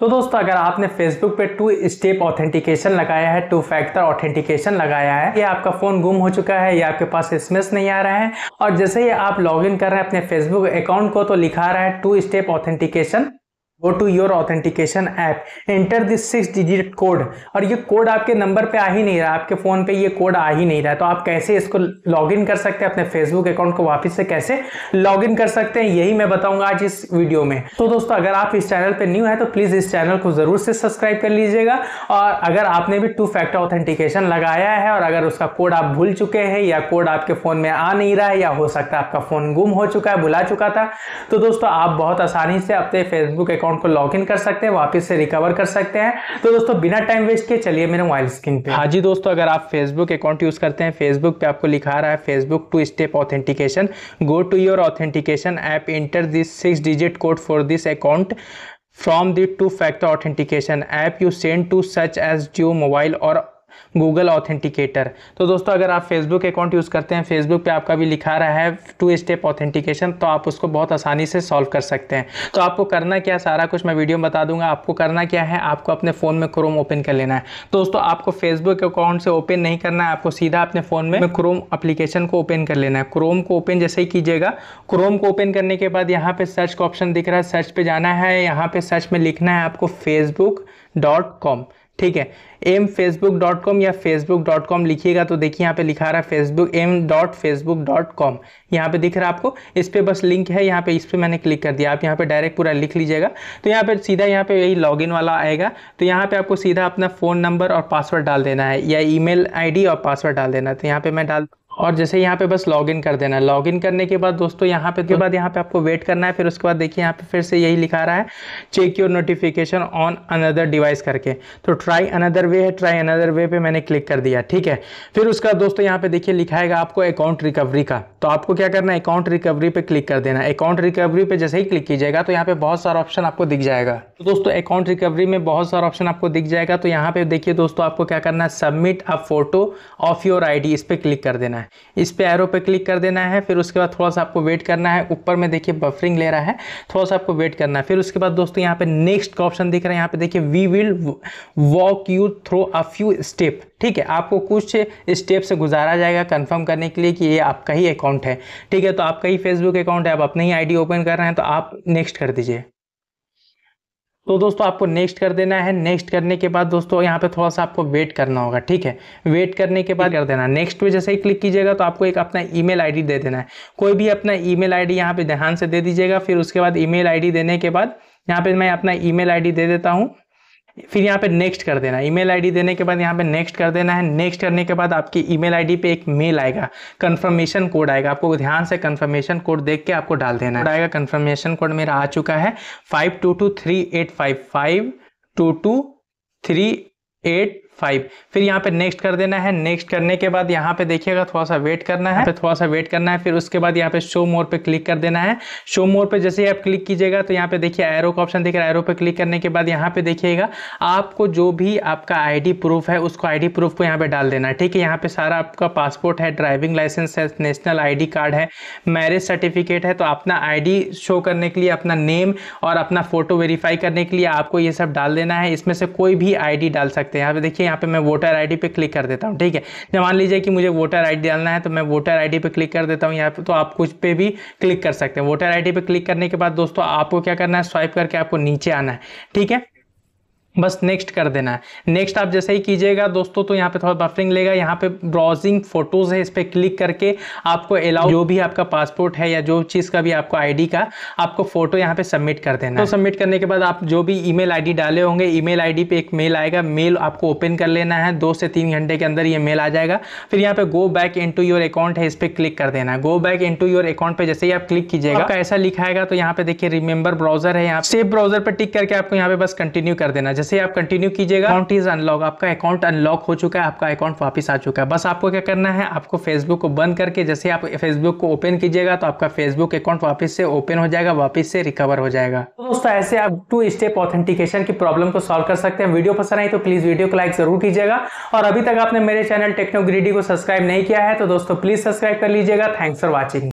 तो दोस्तों अगर आपने फेसबुक पे टू स्टेप ऑथेंटिकेशन लगाया है टू फैक्टर ऑथेंटिकेशन लगाया है ये आपका फ़ोन गुम हो चुका है या आपके पास एसएमएस नहीं आ रहा है और जैसे ही आप लॉगिन कर रहे हैं अपने फेसबुक अकाउंट को तो लिखा रहा है two step authentication go to your authentication app enter this six digit code और ये कोड आपके नंबर पे आ ही नहीं रहा आपके फ़ोन पे ये कोड आ ही नहीं रहा तो आप कैसे इसको लॉगिन कर सकते हैं अपने फेसबुक अकाउंट को वापस से कैसे लॉगिन कर सकते हैं यही मैं बताऊंगा आज इस वीडियो में तो दोस्तों अगर आप इस चैनल पर न्यू है तो प्लीज़ इस चैनल को ज़रूर से सब्सक्राइब कर लीजिएगा और अगर आपने भी टू फैक्टर ऑथेंटिकेशन लगाया है और अगर उसका कोड आप भूल चुके हैं या कोड आपके फ़ोन में आ नहीं रहा है या हो सकता है आपका फ़ोन गुम हो चुका है भुला चुका था तो दोस्तों आप बहुत आसानी से अपने फेसबुक अकाउंट अकाउंट को लॉग इन कर सकते हैं वापस से रिकवर कर सकते हैं तो दोस्तों बिना टाइम वेस्ट किए चलिए मेरे मोबाइल स्क्रीन पे हाँ जी दोस्तों अगर आप फेसबुक अकाउंट यूज करते हैं फेसबुक पे आपको लिखा रहा है Facebook two step authentication go to your authentication app enter this six digit code for this account from the two factor authentication app you send to such as Geo mobile और Google authenticator तो दोस्तों अगर आप Facebook account use करते हैं Facebook पे आपका भी लिखा रहा है टू स्टेप ऑथेंटिकेशन तो आप उसको बहुत आसानी से सॉल्व कर सकते हैं तो आपको करना क्या सारा कुछ मैं वीडियो में बता दूंगा आपको करना क्या है आपको अपने फ़ोन में क्रोम ओपन कर लेना है तो दोस्तों आपको फेसबुक अकाउंट से ओपन नहीं करना है आपको सीधा अपने फ़ोन में क्रोम अप्लीकेशन को ओपन कर लेना है क्रोम को ओपन जैसे ही कीजिएगा क्रोम को ओपन करने के बाद यहाँ पर सर्च का ऑप्शन दिख रहा है सर्च पर जाना है यहाँ पर सर्च में लिखना है आपको फेसबुक डॉट कॉम ठीक है एम फेसबुक डॉट कॉम या फेसबुक डॉट कॉम लिखिएगा तो देखिए यहाँ पे लिखा रहा है Facebook M dot Facebook dot com यहाँ पे दिख रहा है आपको इस पर बस लिंक है यहाँ पे इस पर मैंने क्लिक कर दिया आप यहाँ पे डायरेक्ट पूरा लिख लीजिएगा तो यहाँ पे सीधा यहाँ पे यही लॉगिन वाला आएगा तो यहाँ पे आपको सीधा अपना फ़ोन नंबर और पासवर्ड डाल देना है या ई मेल और पासवर्ड डाल देना है तो यहाँ पर मैं डाल और जैसे यहाँ पे बस लॉगिन कर देना है लॉगिन करने के बाद दोस्तों यहाँ पे के हाँ। बाद यहाँ पे आपको वेट करना है फिर उसके बाद देखिए यहाँ पे फिर से यही लिखा रहा है check your notification on another device करके तो ट्राई अनदर वे है ट्राई अनदर वे पे मैंने क्लिक कर दिया ठीक है फिर उसका दोस्तों यहाँ पे देखिए लिखाएगा आपको अकाउंट रिकवरी का तो आपको क्या करना है अकाउंट रिकवरी पे क्लिक कर देना अकाउंट रिकवरी पे जैसे ही क्लिक कीजिएगा तो यहाँ पे बहुत सारा ऑप्शन आपको दिख जाएगा तो दोस्तों अकाउंट रिकवरी में बहुत सारा ऑप्शन आपको दिख जाएगा तो यहाँ पे देखिए दोस्तों आपको क्या करना है submit a photo of your D इस पर क्लिक कर देना है है इस पे एरो पे क्लिक कर देना है फिर उसके बाद थोड़ा सा आपको वेट करना है ऊपर में देखिए बफरिंग ले रहा है थोड़ा सा आपको वेट करना है फिर उसके बाद दोस्तों यहाँ पे नेक्स्ट का ऑप्शन दिख रहा है यहाँ पे देखिए we will walk you through a few step ठीक है आपको कुछ स्टेप से गुजारा जाएगा कंफर्म करने के लिए कि ये आपका ही अकाउंट है ठीक है तो आपका ही फेसबुक अकाउंट है आप अपने ही आईडी ओपन कर रहे हैं तो आप नेक्स्ट कर दीजिए तो दोस्तों आपको नेक्स्ट कर देना है नेक्स्ट करने के बाद दोस्तों यहाँ पे थोड़ा सा आपको वेट करना होगा ठीक है वेट करने के बाद कर देना नेक्स्ट पे जैसे ही क्लिक कीजिएगा तो आपको एक अपना ईमेल आईडी दे देना है कोई भी अपना ईमेल आईडी यहाँ पे ध्यान से दे दीजिएगा फिर उसके बाद ईमेल आईडी देने के बाद यहाँ पे मैं अपना ईमेल आईडी दे देता हूँ फिर यहाँ पे नेक्स्ट कर देना ईमेल आईडी देने के बाद यहाँ पे नेक्स्ट कर देना है नेक्स्ट करने के बाद आपकी ईमेल आईडी पे एक मेल आएगा कंफर्मेशन कोड आएगा आपको ध्यान से कंफर्मेशन कोड देख के आपको डाल देना है आएगा कंफर्मेशन कोड मेरा आ चुका है five two two three eight five five two two three eight five फिर यहाँ पे नेक्स्ट कर देना है नेक्स्ट करने के बाद यहाँ पे देखिएगा थोड़ा सा वेट करना है फिर थोड़ा सा वेट करना है फिर उसके बाद यहाँ पे शो मोर पे क्लिक कर देना है शो मोर पे जैसे ही आप क्लिक कीजिएगा तो यहाँ पे देखिए एरो का ऑप्शन दिख रहा है एरो पे क्लिक करने के बाद यहाँ पे देखिएगा आपको जो भी आपका आईडी प्रूफ है उसको आईडी प्रूफ को यहाँ पे डाल देना है ठीक है यहाँ पे सारा आपका पासपोर्ट है ड्राइविंग लाइसेंस है नेशनल आईडी कार्ड है मैरिज सर्टिफिकेट है तो अपना आईडी शो करने के लिए अपना नेम और अपना फोटो वेरीफाई करने के लिए आपको ये सब डाल देना है इसमें से कोई भी आईडी डाल सकते हैं यहाँ पे देखिए देखिए यहाँ पे मैं वोटर आईडी पे क्लिक कर देता हूँ ठीक है जब मान लीजिए कि मुझे वोटर आईडी डालना है तो मैं वोटर आईडी पे क्लिक कर देता हूँ यहाँ पे तो आप कुछ पे भी क्लिक कर सकते हैं वोटर आईडी पे क्लिक करने के बाद दोस्तों आपको क्या करना है स्वाइप करके आपको नीचे आना है ठीक है बस नेक्स्ट कर देना है नेक्स्ट आप जैसे ही कीजिएगा दोस्तों तो यहाँ पे थोड़ा बफरिंग लेगा यहाँ पे ब्राउजिंग फोटोज है इस पर क्लिक करके आपको अलाउ जो भी आपका पासपोर्ट है या जो चीज़ का भी आपको आईडी का आपको फोटो यहाँ पे सबमिट कर देना तो सबमिट करने के बाद आप जो भी ईमेल आईडी डाले होंगे ई मेल पे एक मेल आएगा मेल आपको ओपन कर लेना है दो से तीन घंटे के अंदर ये मेल आ जाएगा फिर यहाँ पे go back in your account है इस पर क्लिक कर देना go back in your account पर जैसे ही आप क्लिक कीजिएगा ऐसा लिखाएगा तो यहाँ पे देखिए रिमेंबर ब्राउजर है यहाँ सेफ ब्राउजर पर टिक करके आपको यहाँ पे बस कंटिन्यू कर देना जैसे आप कंटिन्यू कीजिएगा अकाउंट इज अनलॉक आपका अकाउंट अनलॉक हो चुका है आपका अकाउंट वापस आ चुका है बस आपको क्या करना है आपको फेसबुक को बंद करके जैसे आप फेसबुक को ओपन कीजिएगा तो आपका फेसबुक अकाउंट वापस से ओपन हो जाएगा वापस से रिकवर हो जाएगा तो दोस्तों ऐसे आप टू स्टेप ऑथेंटिकेशन की प्रॉब्लम को सॉल्व कर सकते हैं वीडियो पसंद आई तो प्लीज वीडियो को लाइक जरूर कीजिएगा और अभी तक आपने मेरे चैनल टेक्नोग्रीडी को सब्सक्राइब नहीं किया है तो दोस्तों प्लीज सब्सक्राइब कर लीजिएगा थैंक्स फॉर वॉचिंग